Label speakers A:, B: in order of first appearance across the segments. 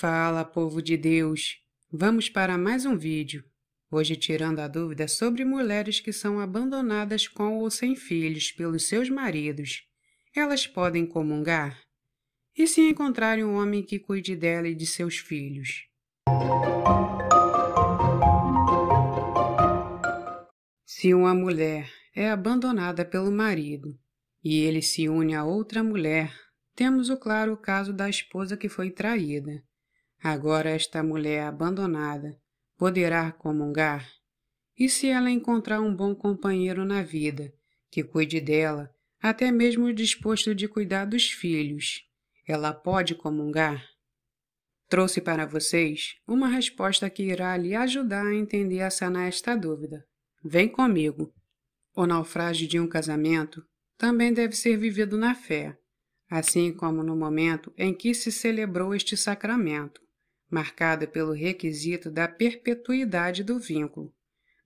A: Fala, povo de Deus! Vamos para mais um vídeo. Hoje tirando a dúvida sobre mulheres que são abandonadas com ou sem filhos pelos seus maridos. Elas podem comungar? E se encontrarem um homem que cuide dela e de seus filhos? Se uma mulher é abandonada pelo marido e ele se une a outra mulher, temos o claro caso da esposa que foi traída. Agora esta mulher abandonada poderá comungar? E se ela encontrar um bom companheiro na vida, que cuide dela, até mesmo disposto de cuidar dos filhos, ela pode comungar? Trouxe para vocês uma resposta que irá lhe ajudar a entender a sanar esta dúvida. Vem comigo! O naufrágio de um casamento também deve ser vivido na fé, assim como no momento em que se celebrou este sacramento marcada pelo requisito da perpetuidade do vínculo,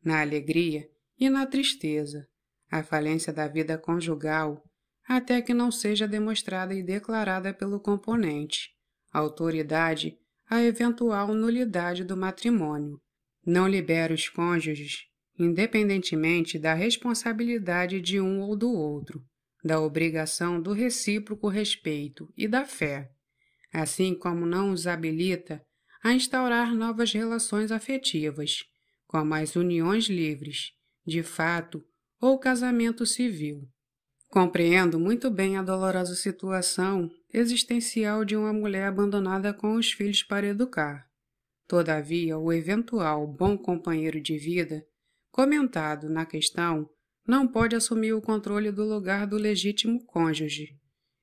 A: na alegria e na tristeza, a falência da vida conjugal, até que não seja demonstrada e declarada pelo componente, autoridade, a eventual nulidade do matrimônio. Não libera os cônjuges, independentemente da responsabilidade de um ou do outro, da obrigação do recíproco respeito e da fé, assim como não os habilita a instaurar novas relações afetivas, com as uniões livres, de fato ou casamento civil. Compreendo muito bem a dolorosa situação existencial de uma mulher abandonada com os filhos para educar. Todavia, o eventual bom companheiro de vida, comentado na questão, não pode assumir o controle do lugar do legítimo cônjuge,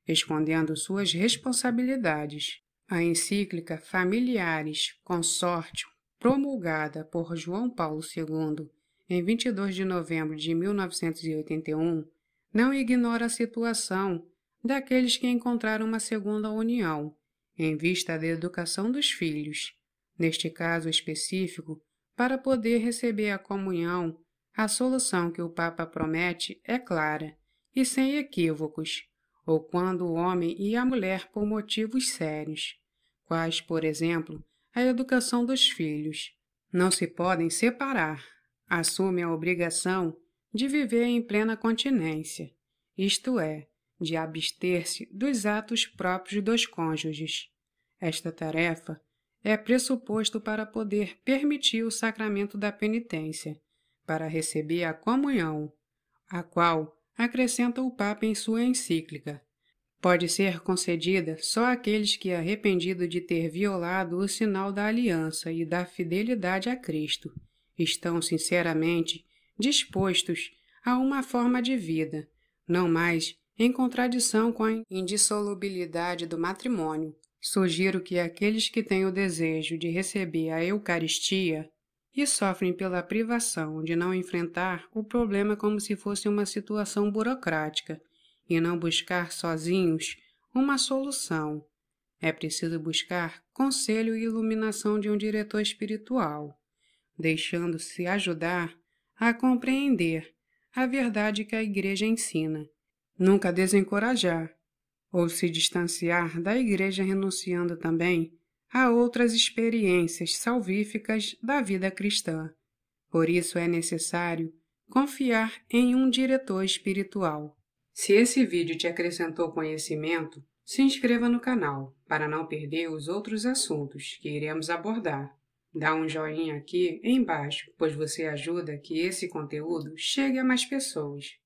A: escondendo suas responsabilidades. A encíclica Familiares Consórcio, promulgada por João Paulo II em 22 de novembro de 1981, não ignora a situação daqueles que encontraram uma segunda união, em vista da educação dos filhos, neste caso específico, para poder receber a comunhão, a solução que o Papa promete é clara e sem equívocos ou quando o homem e a mulher por motivos sérios, quais, por exemplo, a educação dos filhos, não se podem separar, assumem a obrigação de viver em plena continência, isto é, de abster-se dos atos próprios dos cônjuges. Esta tarefa é pressuposto para poder permitir o sacramento da penitência, para receber a comunhão, a qual acrescenta o Papa em sua encíclica. Pode ser concedida só àqueles que, arrependido de ter violado o sinal da aliança e da fidelidade a Cristo, estão sinceramente dispostos a uma forma de vida, não mais em contradição com a indissolubilidade do matrimônio. Sugiro que aqueles que têm o desejo de receber a Eucaristia e sofrem pela privação de não enfrentar o problema como se fosse uma situação burocrática e não buscar sozinhos uma solução. É preciso buscar conselho e iluminação de um diretor espiritual, deixando-se ajudar a compreender a verdade que a Igreja ensina. Nunca desencorajar ou se distanciar da Igreja, renunciando também a outras experiências salvíficas da vida cristã. Por isso é necessário confiar em um diretor espiritual. Se esse vídeo te acrescentou conhecimento, se inscreva no canal para não perder os outros assuntos que iremos abordar. Dá um joinha aqui embaixo, pois você ajuda que esse conteúdo chegue a mais pessoas.